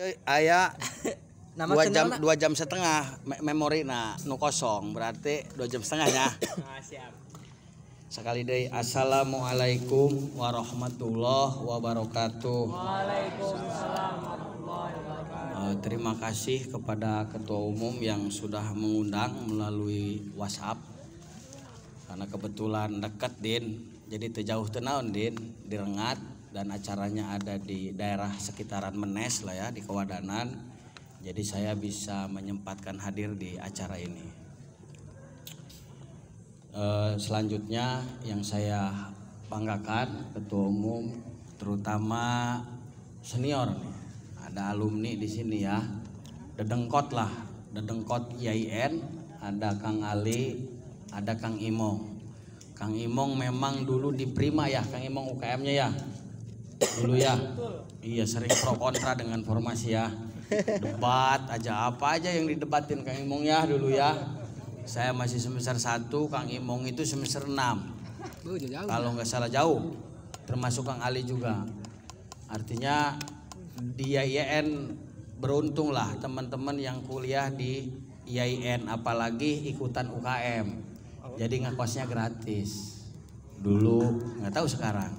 Eh, aya Nama dua jam dua jam setengah me memori nah nu kosong berarti dua jam setengah ya ah, sekali deh assalamualaikum warahmatullahi wabarakatuh Waalaikumsalam eh, terima kasih kepada ketua umum yang sudah mengundang melalui WhatsApp karena kebetulan dekat din jadi terjauh tenaun din direngat dan acaranya ada di daerah sekitaran Menes lah ya di Kewadanan. Jadi saya bisa menyempatkan hadir di acara ini. E, selanjutnya yang saya banggakan ketua umum terutama senior nih. Ada alumni di sini ya. Dedengkot lah, Dedengkot IAIN, ada Kang Ali, ada Kang Imong. Kang Imong memang dulu di Prima ya, Kang Imong UKM-nya ya dulu ya. Iya sering pro kontra dengan formasi ya. Debat aja apa aja yang didebatin Kang Imong ya dulu ya. Saya masih semester 1, Kang Imong itu semester 6. Kalau nggak salah jauh. Termasuk Kang Ali juga. Artinya di IAIN beruntung lah teman-teman yang kuliah di IAIN apalagi ikutan UKM. Jadi ngekosnya gratis. Dulu nggak tahu sekarang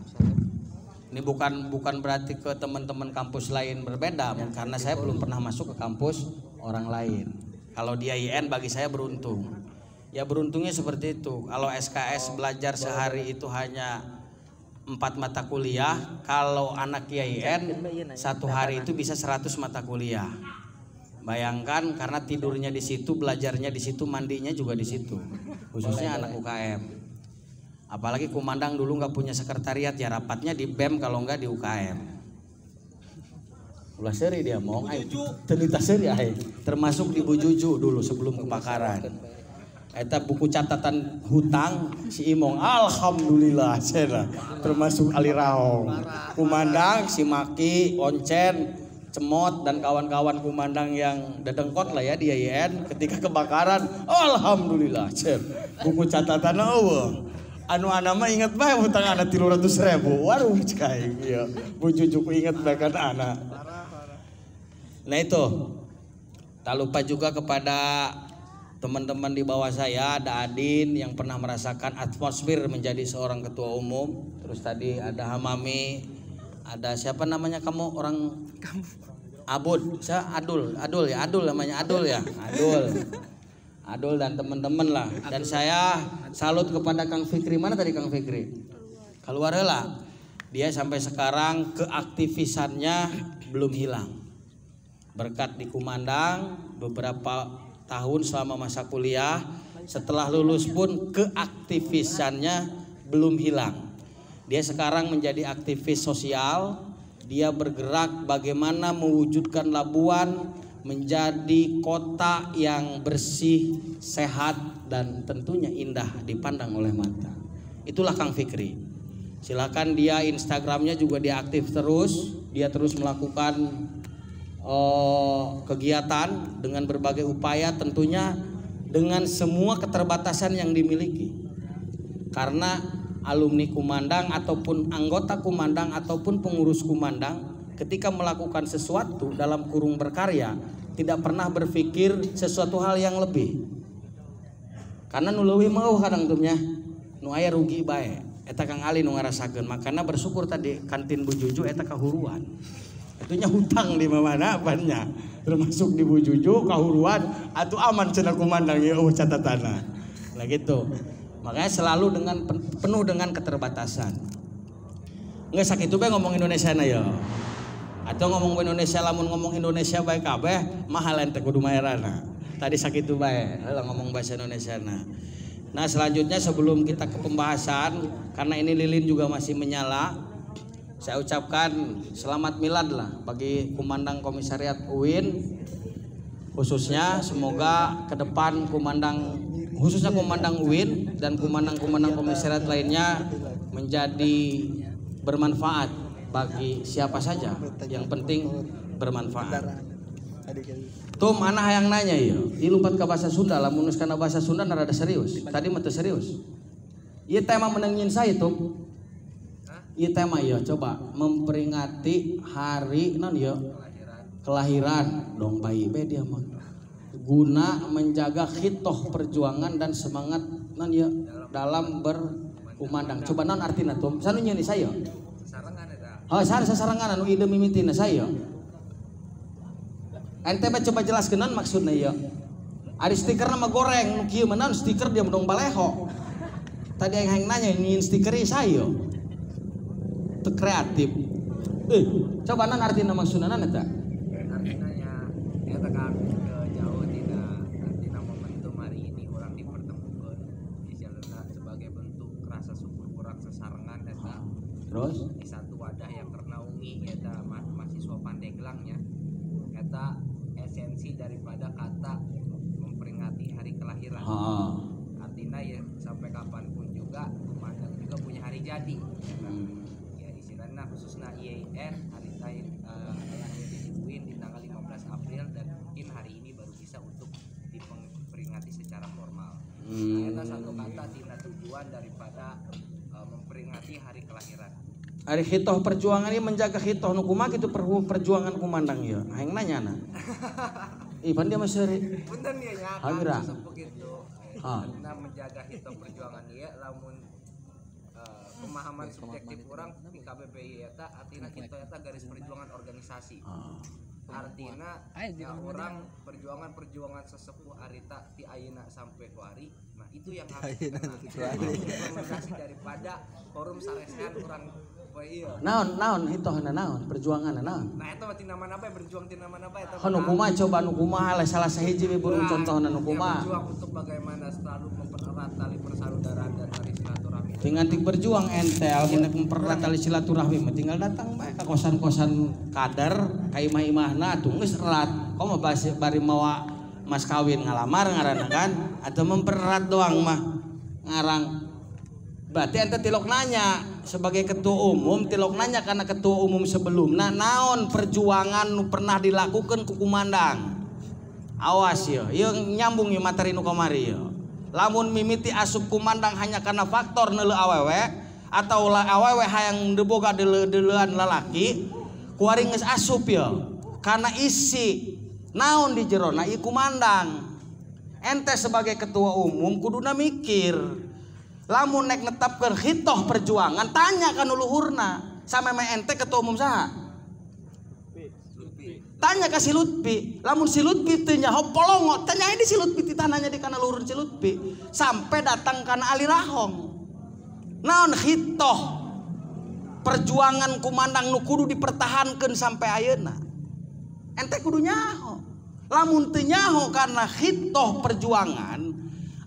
ini bukan bukan berarti ke teman-teman kampus lain berbeda ya, karena gitu. saya belum pernah masuk ke kampus orang lain kalau di IAIN bagi saya beruntung ya beruntungnya seperti itu kalau SKS belajar sehari itu hanya empat mata kuliah kalau anak IAIN satu hari itu bisa 100 mata kuliah bayangkan karena tidurnya di situ belajarnya di situ mandinya juga di situ khususnya anak UKM Apalagi kumandang dulu nggak punya sekretariat ya rapatnya di BEM kalau nggak di UKM. Ulah seri dia mau cerita seri ay, Termasuk di Bujuju dulu sebelum kebakaran. Eta buku catatan hutang si Imong alhamdulillah cina termasuk Ali Raong. Kumandang si Maki, Oncen, Cemot dan kawan-kawan kumandang yang dedengkot lah ya di YN ketika kebakaran alhamdulillah cen buku catatan awal anu anama ingat bae utang anak tilu ratus ribu warung cikai ya bu cucu ingat kan anak nah itu tak lupa juga kepada teman-teman di bawah saya ada Adin yang pernah merasakan atmosfer menjadi seorang ketua umum terus tadi ada Hamami ada siapa namanya kamu orang kamu Abud saya Adul Adul ya Adul namanya Adul ya Adul Adul dan teman-teman lah. Dan saya salut kepada Kang Fikri. Mana tadi Kang Fikri? Keluar ya lah. Dia sampai sekarang keaktivisannya belum hilang. Berkat di dikumandang beberapa tahun selama masa kuliah, setelah lulus pun keaktivisannya belum hilang. Dia sekarang menjadi aktivis sosial, dia bergerak bagaimana mewujudkan Labuan menjadi kota yang bersih, sehat, dan tentunya indah dipandang oleh mata. Itulah Kang Fikri. Silakan dia Instagramnya juga diaktif terus, dia terus melakukan uh, kegiatan dengan berbagai upaya, tentunya dengan semua keterbatasan yang dimiliki. Karena alumni Kumandang ataupun anggota Kumandang ataupun pengurus Kumandang ketika melakukan sesuatu dalam kurung berkarya tidak pernah berpikir sesuatu hal yang lebih karena nulawi mau kadang tuhnya nu rugi baik eta kang ali nu ngarasakeun makanya bersyukur tadi kantin bujuju eta kahuruan itunya hutang di mana banyak termasuk di bujuju kahuruan atau aman cenah kumandang ya oh catatana lah gitu makanya selalu dengan penuh dengan keterbatasan nggak sakit tuh ngomong Indonesia na ya atau ngomong Indonesia lamun ngomong Indonesia baik kabeh mahal ente kudu maerana tadi sakit tuh baik lah ngomong bahasa Indonesia nah nah selanjutnya sebelum kita ke pembahasan karena ini lilin juga masih menyala saya ucapkan selamat milad lah bagi Kumandang Komisariat UIN khususnya semoga ke depan Kumandang khususnya Kumandang UIN dan Kumandang-Kumandang Komisariat lainnya menjadi bermanfaat bagi siapa saja yang penting bermanfaat Tuh mana yang nanya ya ini lupa ke bahasa Sunda lah munus karena bahasa Sunda ada serius tadi mata serius iya tema menengin saya tuh iya tema ya coba memperingati hari non ya kelahiran dong bayi be dia mah guna menjaga hitoh perjuangan dan semangat non ya dalam berkumandang coba non artinya tuh sanunya nih saya Oh, sar sasarangan anu ide mimitina nah, saya. Ente coba jelaskan non maksudnya ya. Ada stiker nama goreng, nu kieu stiker dia mendong baleho. Tadi yang hang nanya ingin stiker saya. Itu kreatif. Eh, coba nang artinya maksud nana eta? Artinya eta ke jauh tidak artinya momentum hari ini orang dipertemukan di sebagai bentuk rasa syukur orang sesarengan eta. Terus? pribadi iya, di sini nah khususnya IAIN hari saya yang dibuin di tanggal 15 April dan mungkin hari ini baru bisa untuk diperingati secara formal hmm. satu kata tina tujuan daripada eh, memperingati hari kelahiran Hari hitoh perjuangan ini menjaga hitoh nukuma itu perlu perjuangan kumandang ya. Aing ah, nanya na. iban dia masih Punten dia nya. Hamira. Kan, gitu. ah. Nah menjaga hitoh perjuangan dia ya, lamun pemahaman subjektif orang di KBPI eta artinya kita ya? eta garis ya? perjuangan organisasi ah. artinya ya, orang ya. perjuangan-perjuangan sesepuh Arita ti sampai kuari nah itu yang harus daripada forum saresean orang iya. naon naon itu hana naon perjuangan naon nah itu mati nama apa berjuang di nama apa itu kan hukumah coba hukumah lah salah sehiji burung nah, contoh nan iya, hukumah berjuang untuk bagaimana selalu mempererat tali persaudaraan dengan ting berjuang entel kita memperlah tali silaturahmi tinggal datang baik ke kosan-kosan kader kaimah imah-imahna tunggu serat, erat kok bahas bari mawa mas kawin ngalamar ngaranna kan atau mempererat doang mah ngarang berarti ente tilok nanya sebagai ketua umum tilok nanya karena ketua umum sebelum nah naon perjuangan pernah dilakukan kukumandang kumandang awas yo yo nyambung yo materi nu yo lamun mimiti asup kumandang hanya karena faktor nele awewe atau la awewe hayang deboga dele-delean lalaki kuari nges asup ya karena isi naon di jero na ente sebagai ketua umum kuduna mikir lamun nek netap hitoh perjuangan tanya kan luhurna sama ente ketua umum saha Tanya ke si Lutfi, lamun si Lutfi tanya hop polongo, tanya ini si Lutfi di tanahnya di kana lurun si Lutfi sampai datang kana alirahong. Naon hitoh perjuangan kumandang nukudu dipertahankan sampai ayeuna. Ente kudu nyaho. Lamun teu karena hitoh perjuangan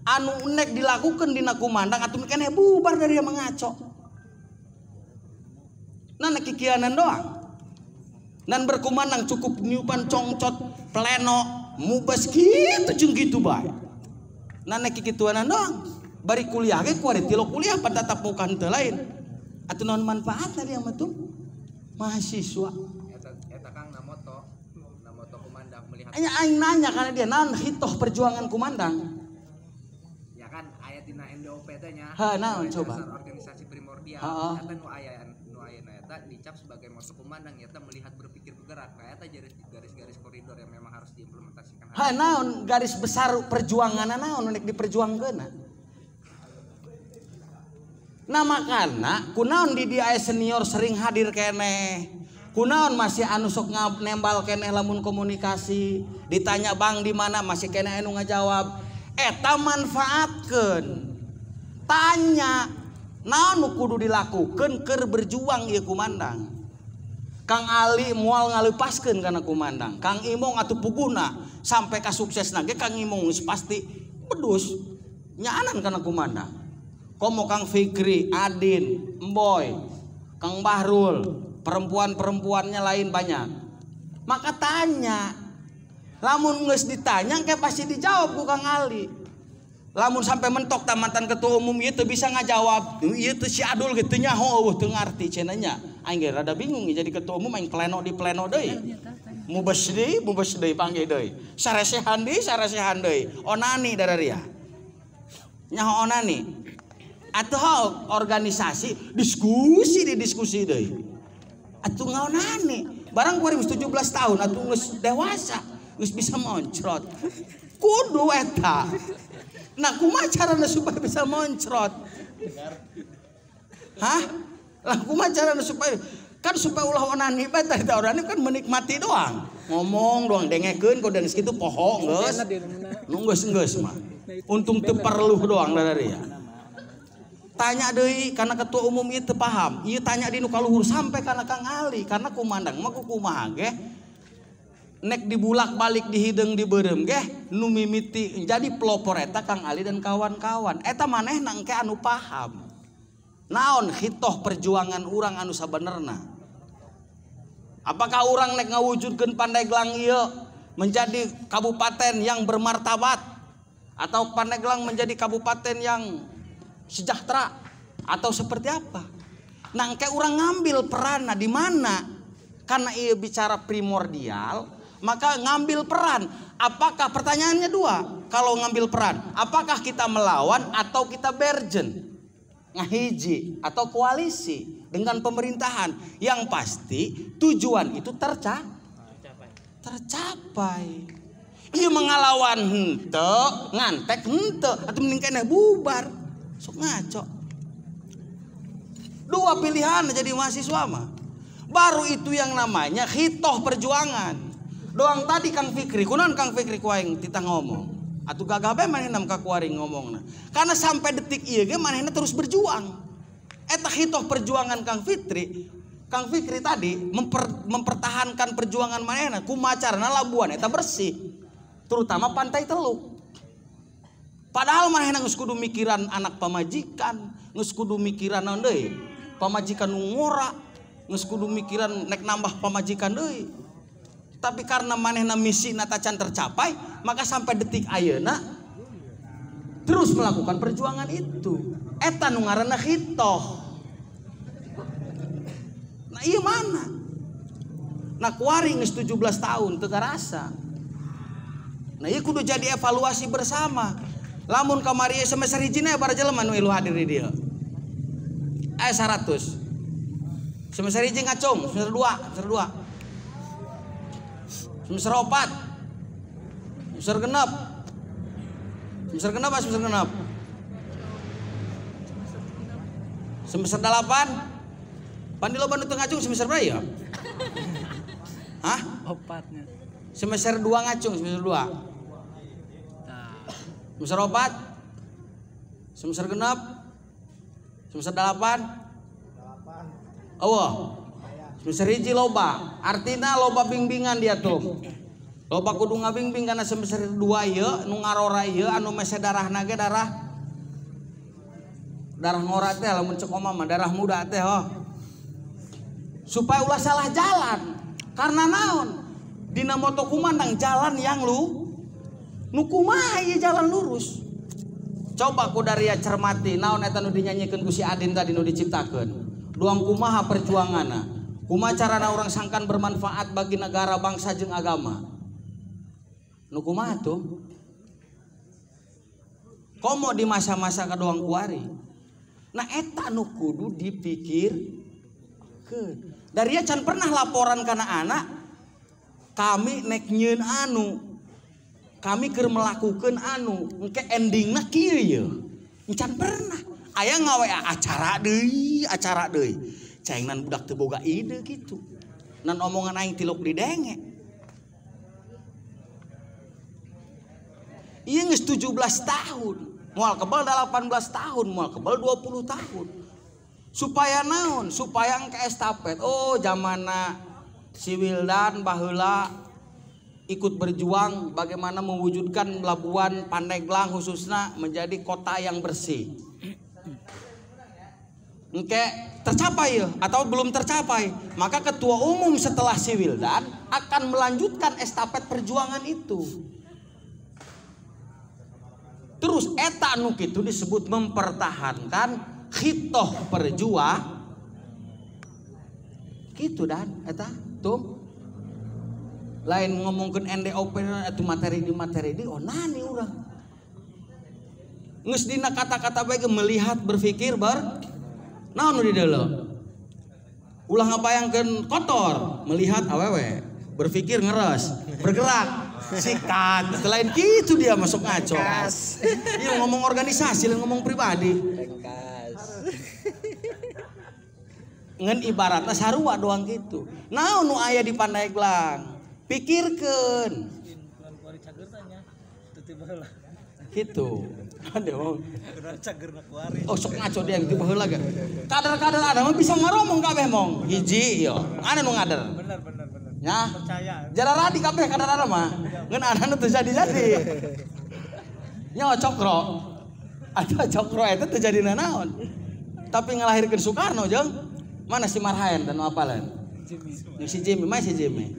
anu nek dilakukan di kumandang atau kene bubar dari yang mengaco. Nah, kikianan doang nan berkumandang cukup nyupan congcot pleno mubes gitu jeng gitu baik nana kikituan dong bari kuliah ke kuari tilo kuliah pada tatap muka henteu lain atau naon manfaat tadi yang metu? mahasiswa eta kang namoto namoto kumandang melihat Aya aing nanya karena dia naon hitoh perjuangan kumandang ya kan aya dina NDOP nya ha naon coba organisasi primordial eta nu aya nu aya eta dicap sebagai masuk kumandang eta melihat ber gerak nah eta garis garis koridor yang memang harus diimplementasikan ha naon garis besar perjuangan naon nek diperjuangkeun Nah, makanya, kunaon di dia senior sering hadir kene kunaon masih anu sok nembal kene lamun komunikasi ditanya bang di mana masih kene anu ngajawab eta manfaatkan tanya naon kudu dilakukan ker berjuang ya kumandang Kang Ali mual ngalepaskan karena kumandang Kang Imong atau puguna sampai ke sukses nage Kang Imong pasti pedus nyanan karena kumandang komo Kang Fikri Adin Mboy Kang Bahrul perempuan-perempuannya lain banyak maka tanya lamun nges ditanya kayak pasti dijawab ku Kang Ali lamun sampai mentok tamatan ketua umum itu bisa ngajawab itu si Adul gitu nyaho dengar ngarti cenanya Angger rada bingung jadi ketua umum main pleno di pleno deh, Mubes mau mubes deh panggil deh, Saresehan deh, saresehan deh, Onani dia, Nyaho onani. Atau organisasi diskusi di diskusi deh, atau ngau onani, Barang 2017 tahun atau geus dewasa, geus bisa moncrot. Kudu eta. Nah, kumaha supaya bisa moncrot? Hah? Lah kumaha supaya kan supaya ulah onani bae teh orang kan menikmati doang. Ngomong doang dengekeun ku dan segitu poho iya, geus. Nu geus geus mah. Nah, Untung teu perlu doang dari ya. Nah, tanya deui karena ketua umum itu paham. Ieu tanya di nu kaluhur sampai karena Kang Ali karena kumandang mah kumaha ge. Nek dibulak balik di hidung di berem geh nu mimiti jadi pelopor eta Kang Ali dan kawan-kawan. Eta maneh nangke anu paham naon hitoh perjuangan orang anu sabenerna Apakah orang naik ngawujudkan gelang iya menjadi kabupaten yang bermartabat atau pandai gelang menjadi kabupaten yang sejahtera atau seperti apa? Nangke orang ngambil peran nah, di mana? Karena ia bicara primordial, maka ngambil peran. Apakah pertanyaannya dua? Kalau ngambil peran, apakah kita melawan atau kita bergen? ngahiji atau koalisi dengan pemerintahan yang pasti tujuan itu terca tercapai. Tercapai. Iya mengalawan hente, ngantek hente, atau meningkatnya bubar. Sok ngaco. Dua pilihan jadi mahasiswa mah. Baru itu yang namanya hitoh perjuangan. Doang tadi Kang Fikri, kunan Kang Fikri kuaing titah ngomong. Atau gagah bae manehna ka ngomong ngomongna. Karena sampai detik ieu ge manehna terus berjuang. Eta hitoh perjuangan Kang Fitri Kang Fitri tadi memper, mempertahankan perjuangan manehna kumacarna labuan eta bersih terutama pantai Teluk padahal manehna geus kudu mikiran anak pamajikan geus kudu mikiran naon deui pamajikan ngora geus kudu mikiran nek nambah pamajikan deui tapi karena manehna misi natacan tercapai maka sampai detik ayeuna terus melakukan perjuangan itu eta nu ngaranna hitoh nah iya mana nah kuari geus 17 tahun teu karasa nah ieu iya kudu jadi evaluasi bersama lamun kamari semester hijina para jelema nu ilu hadir di dia eh 100 semester hiji ngacung semester 2 semester 2 Semester opat Semester genap. Semester genap apa semester genap? Semester delapan Pandi loba nu ngacung semester berapa ya? Hah? Opatnya. Semester dua ngacung, semester dua Semester opat Semester genap. Semester delapan Allah seriji loba artinya loba bimbingan dia tuh loba kudu ngabimbing karena semester dua ya nu ngarora ya anu mese darah naga darah darah ngora teh lamun cek mama darah muda teh oh supaya ulah salah jalan karena naon dinamo moto kumandang jalan yang lu nu kumaha ieu jalan lurus coba ku dari ya cermati naon eta nu dinyanyikan ku si Adin tadi nu diciptakeun duang kumaha perjuanganna macara orang sangkan bermanfaat bagi negara bangsa jeng agama kom di masa-masa ke doang kuaridu dipikir dari a Can pernah laporan karena anak kami nek nyin anu kamikir melakukan anu ending hu pernah aya ngawa acara Dei acara Dei Cainan budak teboga ide gitu. Nan omongan aing tilok di denge. Iya nges 17 tahun. Mual kebal 18 tahun, mual kebal 20 tahun. Supaya naon, supaya ke estafet. Oh zamana si Wildan bahula ikut berjuang bagaimana mewujudkan Labuan Pandeglang khususnya menjadi kota yang bersih. Oke, tercapai ya atau belum tercapai maka ketua umum setelah si Wildan akan melanjutkan estafet perjuangan itu terus eta nuk itu disebut mempertahankan hitoh perjuang gitu dan eta tuh lain ngomongkan NDOP itu materi di materi di oh nani udah ngus dina kata-kata baik melihat berpikir ber naon di dalam ulah ngapayangkan kotor melihat awewe berpikir ngeres bergerak sikat selain gitu dia masuk ngaco dia iya, ngomong organisasi dan ngomong pribadi ngen ibaratnya sarua doang gitu nah nu ayah di gelang pikirkan gitu Kan oh sok ngaco dia gitu baheula ge. Kader-kader ada mah bisa ngaromong kabe mong. Hiji yo. Iya. Ada nu ngader. Bener bener bener. Ya. Percaya. Jara radi kabeh kader ada mah. Iya. Ngeun ada nu jadi-jadi. nyawa cokro. Ada cokro itu tuh jadi naon. Tapi ngelahirkan Soekarno jeng mana si Marhaen dan apa lain? Yang si Jimmy, mana si Jimmy?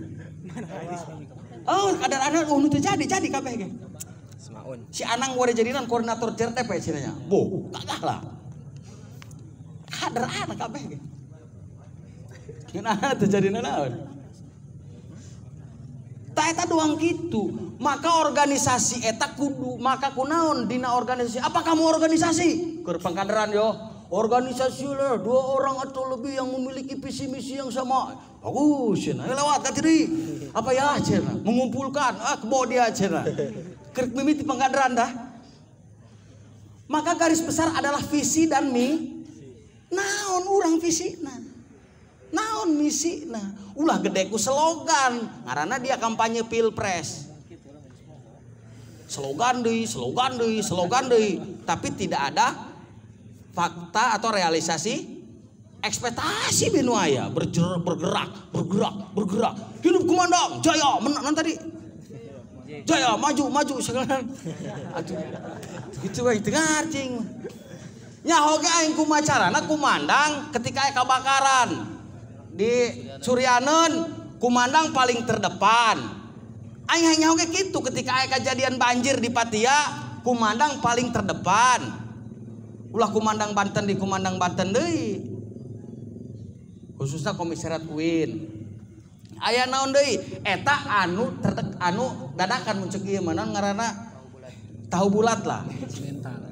Oh, kader ada oh nu jadi, jadi kabe Si Anang jadi jadinan koordinator JRTP ya nya, Bu, kagak lah. Kader anak kabeh ya Kenapa tuh jadi naon? Tak eta doang gitu. Maka organisasi eta kudu, maka kunaon dina organisasi. Apa kamu organisasi? kerpengkaderan yo. Organisasi lah dua orang atau lebih yang memiliki visi misi yang sama. Bagus, cina. Lewat kan tadi Apa ya cina? Mengumpulkan, ah kebo dia cina. Kerik mimiti pengkaderan dah. Maka garis besar adalah visi dan mi. Naon orang visi nah. Naon misi nah. Ulah gedeku slogan. Karena dia kampanye pilpres. Slogan deh, slogan deh, slogan deh. Tapi tidak ada fakta atau realisasi ekspektasi binuaya bergerak bergerak bergerak bergerak hidup kumandang jaya menang tadi Jaya ah, maju maju sekarang. Aduh. Gitu we dengar cing. Nyaho ge aing kumacarana kumandang ketika kebakaran. Di Suryanen kumandang paling terdepan. Aing hanya oke gitu ketika aing kejadian banjir di Patia kumandang paling terdepan. Ulah kumandang Banten di kumandang Banten deui. Khususnya komisariat UIN. Ayah naon deui eta anu terdek anu dadakan muncul ieu iya, mana ngarana tahu bulat lah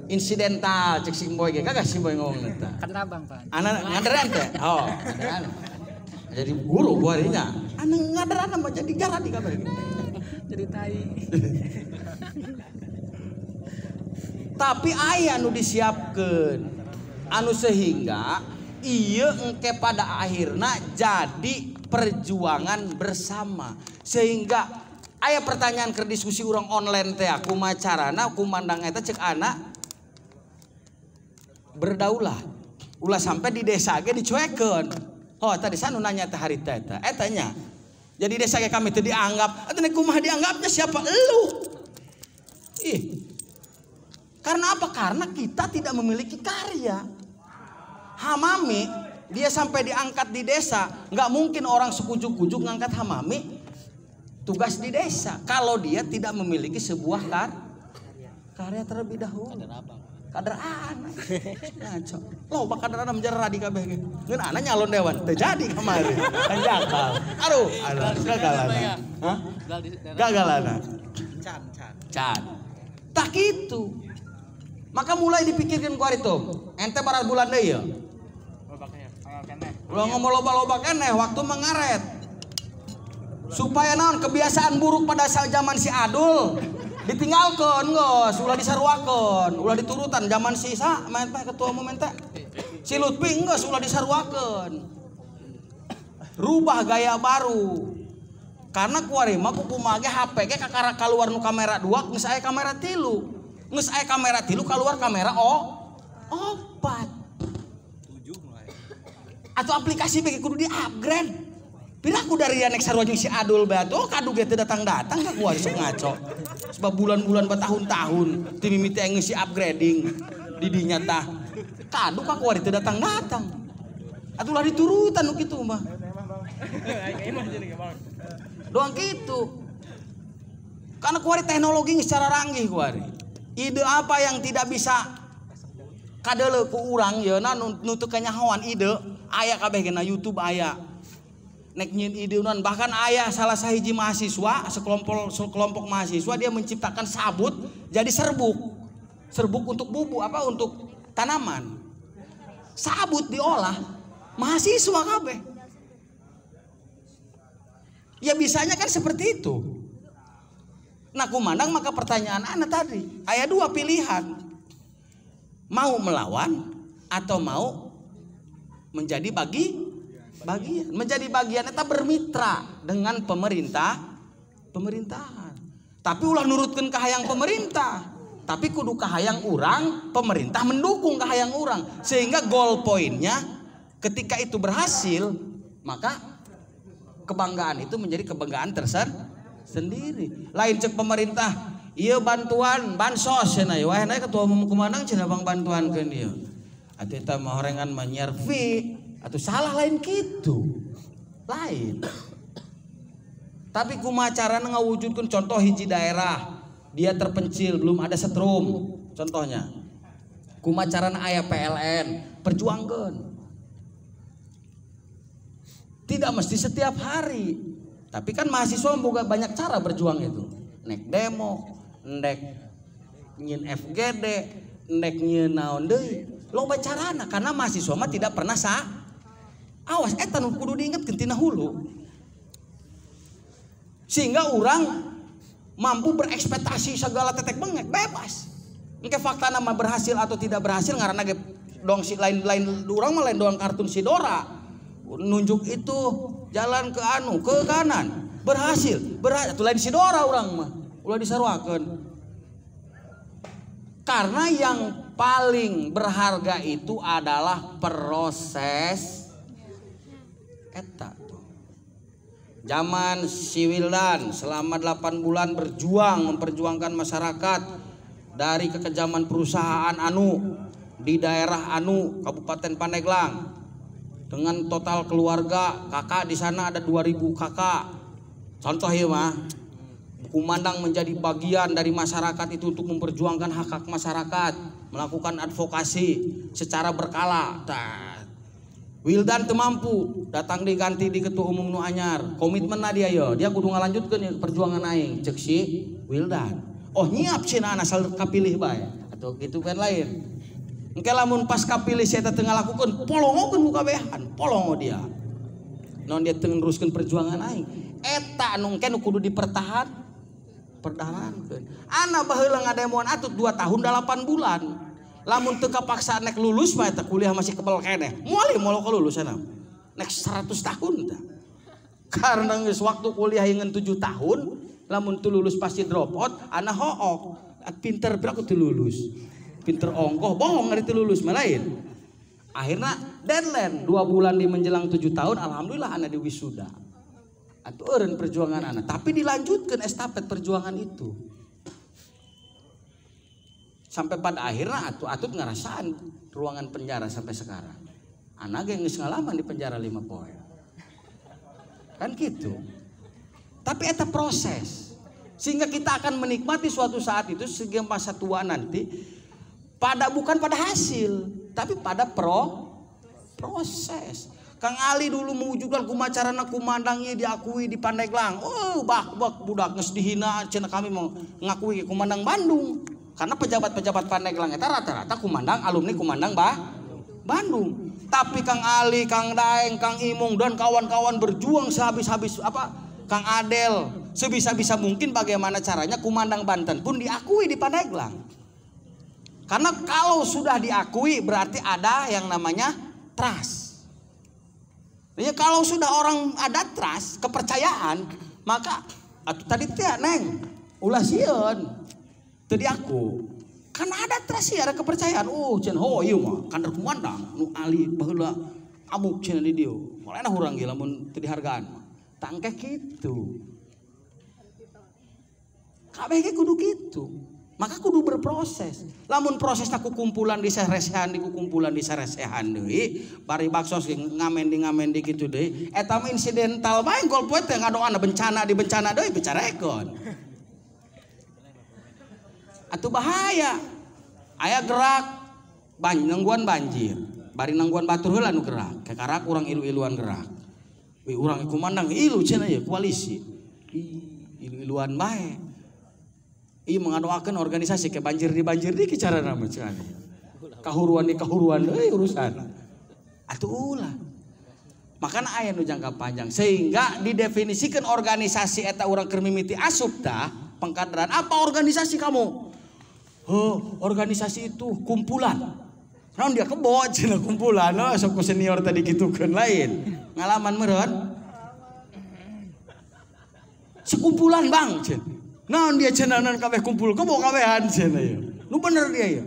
insidental cek sing boy kagak si boy ngomong neta kan rabang pak anak ngaderan teh oh ngaderan jadi guru buarinya anak ngaderan mah jadi gara di kamar jadi tai tapi ayah nu disiapkan anu sehingga iya engke pada akhirnya jadi perjuangan bersama sehingga ayah pertanyaan ke diskusi orang online teh aku macarana aku mandang eta cek anak berdaulah ulah sampai di desa ge dicuekin oh tadi sana nanya teh hari teh eta etanya jadi desa ge kami itu dianggap eta kumah dianggapnya siapa lu ih karena apa karena kita tidak memiliki karya Hamami dia sampai diangkat di desa nggak mungkin orang sekujuk-kujuk ngangkat Hamami tugas di desa kalau dia tidak memiliki sebuah kar karya terlebih dahulu kader kader apa anak ngaco lo pak anak menjadi radikal begini dengan anak nyalon dewan terjadi kemarin kan jakal aduh anak gagal anak ya? can can can tak itu maka mulai dipikirkan kuar itu ente barat bulan deh ya lo ya? ngomong loba-loba keneh waktu mengaret supaya naon kebiasaan buruk pada saat zaman si Adul ditinggalkan nggak, ulah disarwakan ulah diturutan zaman si main teh ketua umum teh si Lutfi nggak, ulah disarwakan rubah gaya baru karena kuari mah ku kumage HP ge kakara keluar nu kamera dua nggak saya kamera tilu nggak saya kamera tilu keluar kamera oh empat, tujuh atau aplikasi bagi kudu di upgrade aku dari anak sarwa si Adul batu, oh, kadu gitu datang-datang gak gua sok ngaco. Sebab bulan-bulan bertahun-tahun, tim mimiti yang si upgrading, didinya tah. Kadu kak itu datang-datang. Atulah diturutan gitu mah. Doang gitu. Karena kuari teknologi secara ranggi kuari. Ide apa yang tidak bisa kadele ku urang ya nah nutukannya hewan ide ayah kabeh kena YouTube ayah nek nyin ideunan bahkan ayah salah sahiji mahasiswa sekelompok sekelompok mahasiswa dia menciptakan sabut jadi serbuk serbuk untuk bubu apa untuk tanaman sabut diolah mahasiswa kabeh ya bisanya kan seperti itu nah kumandang maka pertanyaan anak tadi ayah dua pilihan mau melawan atau mau menjadi bagi bagian menjadi bagian eta bermitra dengan pemerintah pemerintahan tapi ulah nurutkan kahayang pemerintah tapi kudu kahayang orang pemerintah mendukung kahayang orang sehingga goal poinnya ketika itu berhasil maka kebanggaan itu menjadi kebanggaan terser sendiri lain cek pemerintah iya bantuan bansos cina ya naya ketua umum kumanang cina bang bantuan kan dia atau kita orang kan menyervi atau salah lain gitu lain tapi kumacaran ngewujudkan contoh hiji daerah dia terpencil belum ada setrum contohnya kumacaran ayah PLN perjuangkan tidak mesti setiap hari tapi kan mahasiswa membuka banyak cara berjuang itu nek demo nek nyin FGD nek nyin naon lo loba karena mahasiswa mah tidak pernah sah awas etan kudu diinget gentina hulu sehingga orang mampu berekspektasi segala tetek bengek bebas Engke fakta nama berhasil atau tidak berhasil karena ge dong si lain lain orang malah doang kartun si Dora nunjuk itu jalan ke anu ke kanan berhasil berhasil lain si Dora orang mah ulah disaruakeun karena yang paling berharga itu adalah proses eta zaman siwilan selama 8 bulan berjuang memperjuangkan masyarakat dari kekejaman perusahaan anu di daerah anu Kabupaten Pandeglang dengan total keluarga kakak di sana ada 2000 kakak contoh ya mah kumandang menjadi bagian dari masyarakat itu untuk memperjuangkan hak hak masyarakat melakukan advokasi secara berkala nah, Wildan temampu datang diganti di ketua umum nu anyar komitmen dia yo dia kudu ngelanjutkan perjuangan aing cek si Wildan oh nyiap cina asal kapilih bae atau gitu kan lain engke lamun pas kapilih saya tengah lakukan polongo kan muka behan polongo dia non dia teruskan perjuangan aing eta nungke nu kudu dipertahan pertahankan anak yang mohon atut dua tahun delapan bulan lamun teu kapaksa nek lulus bae teh kuliah masih kebel keneh moal moal ka lulusanna nek 100 tahun ta karena geus waktu kuliah ingin 7 tahun lamun teu lulus pasti drop out ana hook pinter berak teu lulus pinter ongkoh bohong ngerti teu lulus mah lain akhirnya deadline dua bulan di menjelang tujuh tahun alhamdulillah anak di wisuda atau perjuangan anak tapi dilanjutkan estafet perjuangan itu sampai pada akhirnya atuh atuh ngerasaan ruangan penjara sampai sekarang anak yang ngalaman di penjara lima poin kan gitu tapi itu proses sehingga kita akan menikmati suatu saat itu sehingga masa tua nanti pada bukan pada hasil tapi pada pro proses Kang Ali dulu mewujudkan kumacarana kumandangnya diakui di Pandeglang. Oh, bak bak budak ngesdihina dihina kami mengakui ngakui kumandang Bandung karena pejabat-pejabat Pandeglang itu rata-rata kumandang alumni kumandang bah Bandung tapi Kang Ali Kang Daeng Kang Imung dan kawan-kawan berjuang sehabis-habis apa Kang Adel sebisa-bisa mungkin bagaimana caranya kumandang Banten pun diakui di Pandeglang karena kalau sudah diakui berarti ada yang namanya trust Jadi iya, kalau sudah orang ada trust kepercayaan maka atau tadi tidak ya, neng ulasian tadi aku kan ada terasi ada kepercayaan oh cian ho iya mah kan kumandang nu ali baheula amuk cian di dia mulai nah orang gila mun tadi hargaan mah tangke gitu kabeh kudu gitu maka kudu berproses lamun prosesnya kukumpulan di seresehan di kukumpulan di seresehan deh bari sih ngamen di ngamen di gitu deh etam insidental main golpot yang bencana di bencana deh bicara ekon atau bahaya ayah gerak ban nangguan banjir bari nangguan batur heula nu gerak kekarak kurang ilu-iluan gerak we urang kumandang ilu cenah ya koalisi ilu-iluan bae i mengadoakeun organisasi ke banjir di banjir di nama mah ya. kahuruan di kahuruan deui urusan atuh ulah makan ayah nu jangka panjang sehingga didefinisikan organisasi eta orang kermimiti asup dah pengkaderan apa organisasi kamu Oh, organisasi itu kumpulan. Nah dia kebo cina kumpulan, oh, sok senior tadi gitu kan lain. Ngalaman meren. Sekumpulan bang cina. Nah, dia cenanan kabeh kumpul, kebo kabehan cina ya. Lu bener dia ya.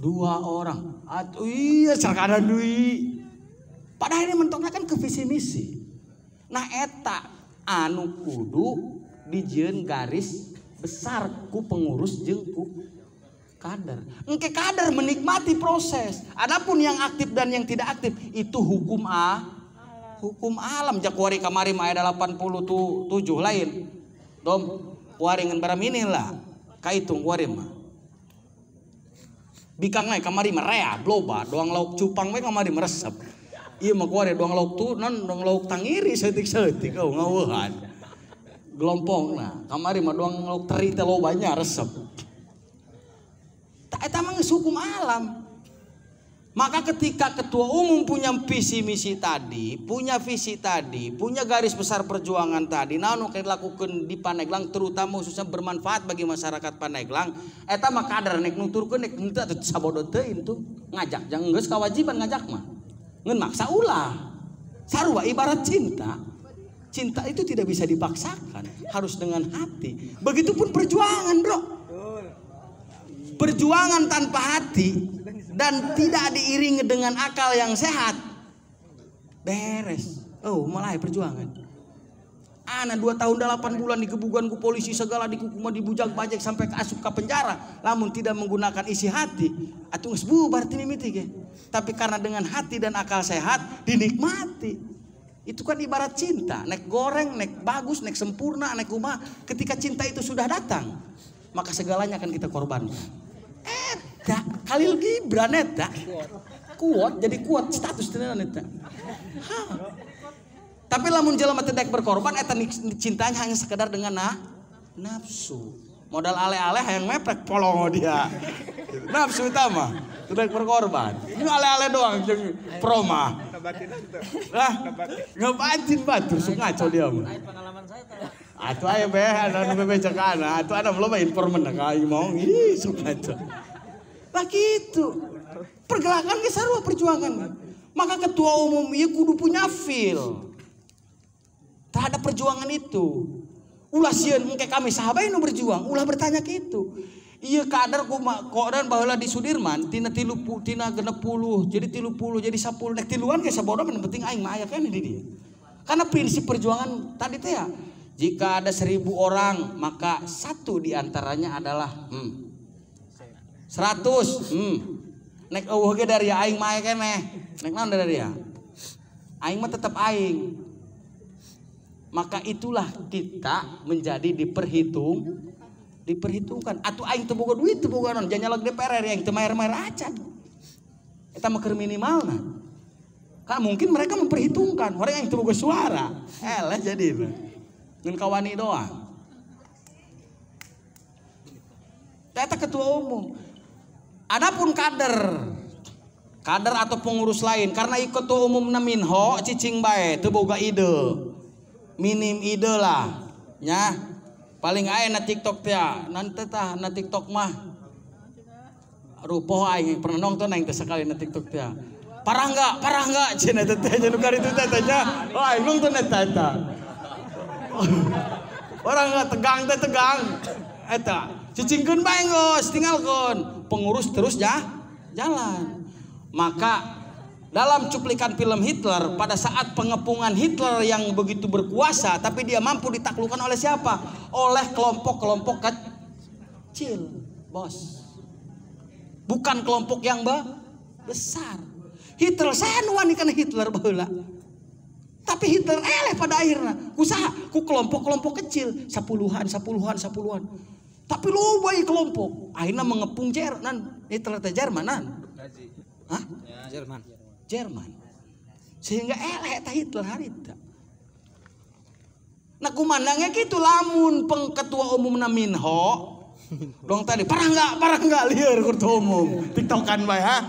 Dua orang. Atuh iya sarkana dui. Padahal ini mentoknya kan ke visi misi. Nah eta anu kudu dijeun garis besar ku pengurus jengku kader. Engke kader menikmati proses. Adapun yang aktif dan yang tidak aktif itu hukum A hukum alam jakwari kamari ayat 87 lain dom waringan baram inilah kaitung warim bikang naik kamari merea bloba doang lauk cupang we kamari meresep iya mah kuare doang lauk tu non doang lauk tangiri setik setik kau ngawuhan gelompong nah kamari mah doang lauk teri telo banyak resep Tak mengis hukum alam. Maka ketika ketua umum punya visi misi tadi, punya visi tadi, punya garis besar perjuangan tadi, nah nu dilakukan di Paneglang terutama khususnya bermanfaat bagi masyarakat Paneglang, eta mah kadar nek nuturkeun nek henteu atuh sabodo itu ngajak jangan geus kewajiban ngajak mah. Ngeun maksa ulah. Sarua ibarat cinta, cinta itu tidak bisa dipaksakan, harus dengan hati. Begitupun perjuangan, Bro perjuangan tanpa hati dan tidak diiringi dengan akal yang sehat beres oh mulai perjuangan anak dua tahun delapan bulan dikebukan ku polisi segala dikukuma dibujang pajak sampai ke asup ke penjara namun tidak menggunakan isi hati atau ngesbu berarti mimiti ke tapi karena dengan hati dan akal sehat dinikmati itu kan ibarat cinta nek goreng nek bagus nek sempurna nek kumah ketika cinta itu sudah datang maka segalanya akan kita korbankan Eta Khalil Gibran eta. Kuat jadi kuat status tenan eta. Tapi lamun jelema teh berkorban eta cintanya hanya sekedar dengan na, nafsu. Modal ale-ale yang meprek polong dia. Nafsu utama. Tidak berkorban. Ini ale-ale doang jeung proma. Lah, ngebatin batur ngaco dia mah. Pengalaman saya Atu aja beh, ada nu be cekana, atu ada belum informan kau mau ih suka itu. Lah gitu. Pergerakan ge sarua perjuangan. Maka ketua umum ieu kudu punya feel terhadap perjuangan itu. Ulah sieun engke kami sahabat yang berjuang, ulah bertanya itu. Iya kadar kuma koran bahwa di Sudirman tina tilu tina genep puluh jadi tilu puluh jadi sepuluh nek tiluan kayak sebodoh penting aing mah ayah kan di dia. Karena prinsip perjuangan tadi teh ya jika ada seribu orang, maka satu diantaranya adalah hmm. seratus. Hmm. Nek awuh dari aing mah kene. Nek naon dari ya? Aing mah tetap aing. Maka itulah kita menjadi diperhitung diperhitungkan. Atu aing teu boga duit teu boga naon, janyalog DPR yang teu mayer-mayer acan. Eta mah keur Kan mungkin mereka memperhitungkan orang yang itu boga suara. lah jadi. Ngan kawani doang. Eta ketua umum. Adapun kader, kader atau pengurus lain karena ikut ketua umum naminho cicing bae teu boga ide. Minim ide lah ya. Paling aya na TikTok teh, nanti tah na TikTok mah rupoh aing pernah nonton aing sekali na TikTok teh. Parah enggak? Parah enggak? Cina teteh, jangan itu teteh. Wah, nonton teteh. orang nggak tegang teh tegang eta eh, cicingkeun bae geus tinggalkeun pengurus terus ya jalan maka dalam cuplikan film Hitler pada saat pengepungan Hitler yang begitu berkuasa tapi dia mampu ditaklukkan oleh siapa oleh kelompok-kelompok kecil bos bukan kelompok yang besar Hitler saya nuanikan Hitler bahula tapi Hitler eleh pada akhirnya. Usaha, ku kelompok-kelompok kecil. Sepuluhan, sepuluhan, sepuluhan. Tapi lo bayi kelompok. Akhirnya mengepung Jerman. Hitler teh Jermanan. Hah? Ya, Jerman. Jerman. Sehingga eleh tah Hitler hari itu. Nah kumandangnya gitu lamun pengketua umum Minho dong tadi parah nggak parah nggak liar ketua umum tiktokan bay ha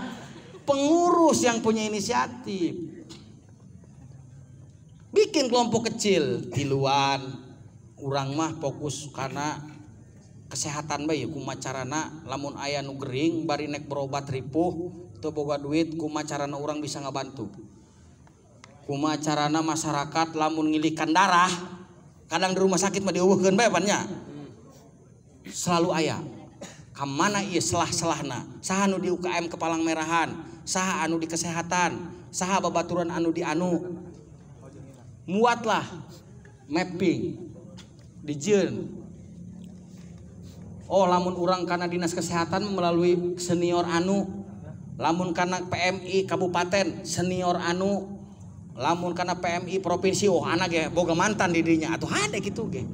pengurus yang punya inisiatif bikin kelompok kecil di luar urang mah fokus karena kesehatan bayi kuma carana lamun ayah nugering, bari nek berobat ripuh itu boga duit kuma carana orang bisa ngebantu kuma carana masyarakat lamun ngilikan darah kadang di rumah sakit mah diubuhkan bayi selalu ayah kamana iya selah-selahna saha anu di UKM kepalang merahan saha anu di kesehatan saha babaturan anu di anu muatlah mapping di jen. Oh lamun orang karena dinas kesehatan melalui senior anu lamun karena PMI kabupaten senior anu lamun karena PMI provinsi oh anak ya boga mantan dirinya atau ada gitu ge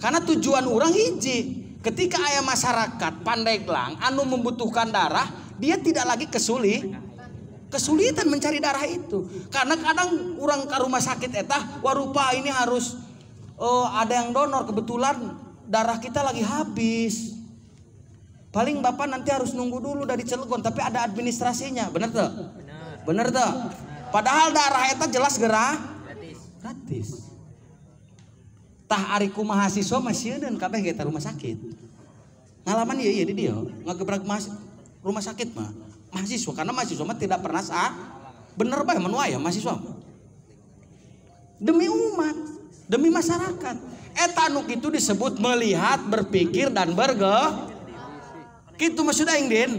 karena tujuan orang hiji ketika ayah masyarakat pandai gelang anu membutuhkan darah dia tidak lagi kesulit kesulitan mencari darah itu karena kadang orang ke rumah sakit etah warupa ini harus oh, ada yang donor kebetulan darah kita lagi habis paling bapak nanti harus nunggu dulu dari Cilegon tapi ada administrasinya bener tuh bener tuh padahal darah etah jelas gerah gratis gratis tah ariku mahasiswa masih dan kabeh kita rumah sakit ngalaman iya iya di dia nggak gebrak rumah sakit mah mahasiswa karena mahasiswa mah tidak pernah sah bener bae menua ya mahasiswa demi umat demi masyarakat etanuk itu disebut melihat berpikir dan berge gitu maksudnya yang din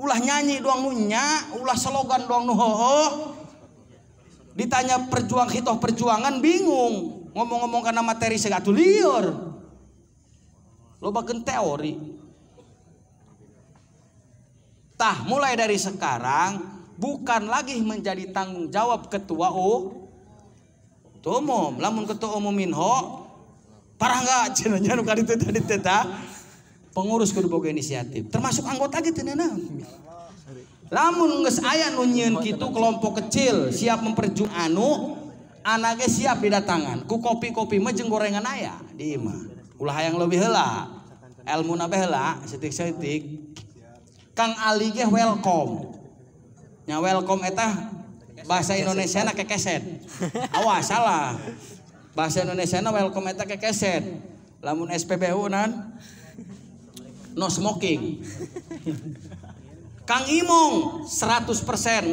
ulah nyanyi doang nunya ulah slogan doang nuhoho ditanya perjuang hitoh perjuangan bingung ngomong-ngomong karena materi segatu liur lo bahkan teori Tah mulai dari sekarang bukan lagi menjadi tanggung jawab ketua U. Ketua umum, lamun ketua umum minho parah nggak cenah nya kali itu tadi teta pengurus kudu boga inisiatif termasuk anggota gitu nana lamun nges aya nu gitu kelompok kecil siap memperjuang anu anaknya siap didatangan ku kopi-kopi mejeng gorengan ayah di imah ulah yang lebih heula ilmu nabe baheula Setik setik. Kang Ali ge welcome. Nya welcome eta bahasa Indonesia na kekeset. Awas salah. Bahasa Indonesia na welcome eta kekeset. Lamun SPBU nan no smoking. Kang Imong 100%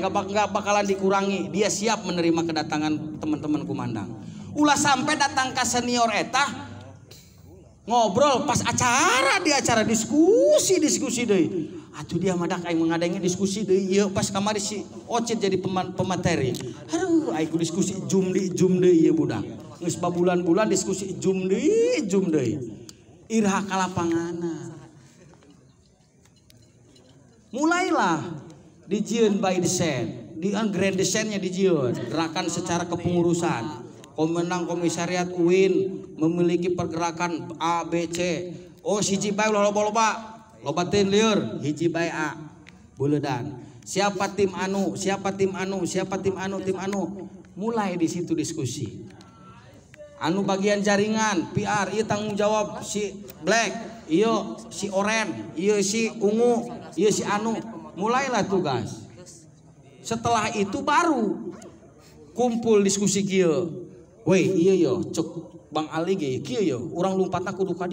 nggak nggak bakalan dikurangi. Dia siap menerima kedatangan teman-teman kumandang. Ulah sampai datang ke senior eta ngobrol pas acara di acara diskusi diskusi deh Atuh dia madak aing mengadain diskusi deui ieu pas kamari si Ocit jadi pemateri. Aduh aing diskusi Jum'li di jum deui budak. Geus babulan-bulan diskusi Jum'li Jum'de. jum Irha ka lapanganna. Mulailah dijieun by design, di eh, grand di jion. gerakan secara kepengurusan. Komenang komisariat UIN memiliki pergerakan ABC. B C. Oh si Cipai loba pak lobatin liur hiji baya buludan siapa tim anu siapa tim anu siapa tim anu tim anu mulai di situ diskusi anu bagian jaringan PR iya tanggung jawab si black iyo si oren iyo si ungu iyo si anu mulailah tugas setelah itu baru kumpul diskusi kio weh iya yo cek Bang Ali ge kieu ye urang lompat kudu ka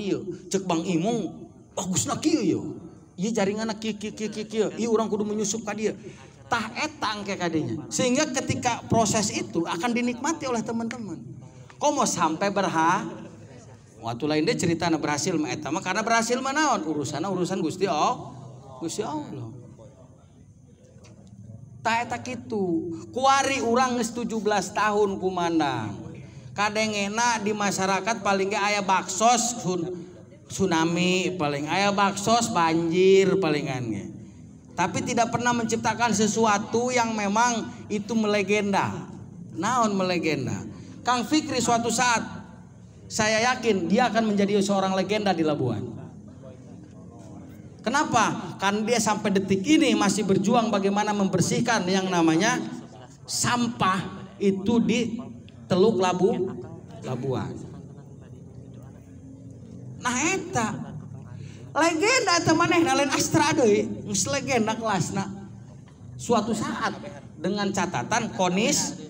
cek Bang Imung bagus oh, nakio yo iya jaringan nak kio kio kio kieu iya orang kudu menyusup ke dia, tah etang kayak kadinya sehingga ketika proses itu akan dinikmati oleh teman-teman mau sampai berha waktu lain dia cerita berhasil mah karena berhasil mah urusan urusan Gusti oh Gusti Allah tah eta itu, kuari urang geus 17 tahun kumandang kadengena di masyarakat paling gak ayah baksos tsunami paling ayah baksos banjir palingannya tapi tidak pernah menciptakan sesuatu yang memang itu melegenda naon melegenda Kang Fikri suatu saat saya yakin dia akan menjadi seorang legenda di Labuan kenapa? karena dia sampai detik ini masih berjuang bagaimana membersihkan yang namanya sampah itu di Teluk Labu Labuan nah eta legenda teman eh nalen astra deui geus legenda kelasna suatu saat dengan catatan konis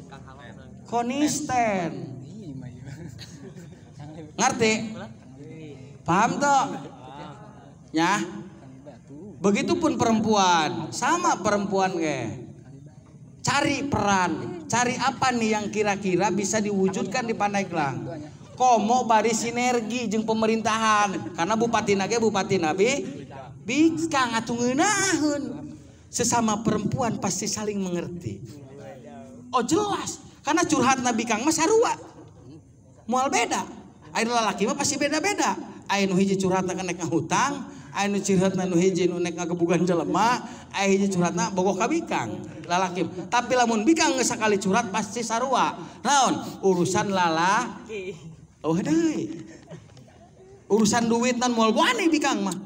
konisten ngerti paham toh ya begitupun perempuan sama perempuan ge cari peran cari apa nih yang kira-kira bisa diwujudkan di Pandeglang komo bari sinergi jeng pemerintahan karena bupati nage bupati nabi atuh ngatungeunaheun sesama perempuan pasti saling mengerti oh jelas karena curhat nabi kang mas sarua mual beda air lalaki mah pasti beda-beda air nu hiji curhatna ka naik hutang air nu curhatna nu hiji nu nek kebugan jelema air hiji curhatna bogoh ka bikang lalaki tapi lamun bikang sekali curhat pasti sarua naon urusan lalaki Oh deh. Urusan duit nan mual wani bikang mah.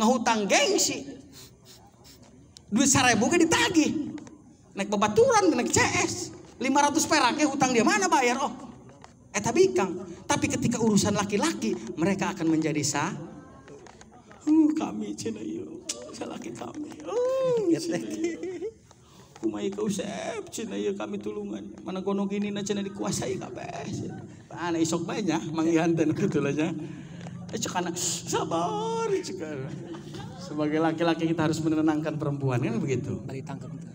Ngahutang gengsi. Duit seribu ke ditagih. Naik babaturan naik CS. 500 peraknya hutang dia mana bayar oh. eh tapi kang, Tapi ketika urusan laki-laki mereka akan menjadi sah. Uh, kami cina yuk. Laki kami. Uh, iya, kumai kau sep cina ya kami tulungan mana kono gini na cina dikuasai kabeh mana isok banyak manggihanten ketulannya itu eh, karena sabar sebagai laki-laki kita harus menenangkan perempuan kan begitu bari tangkep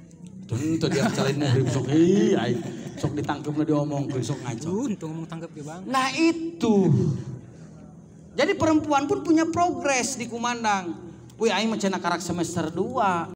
Tentu dia kalian mau besok, iya, besok ditangkep lah diomong, besok ngaco. Untung ngomong tangkep ya bang. Nah itu, jadi perempuan pun punya progres di kumandang. Wih aing macam karak semester 2.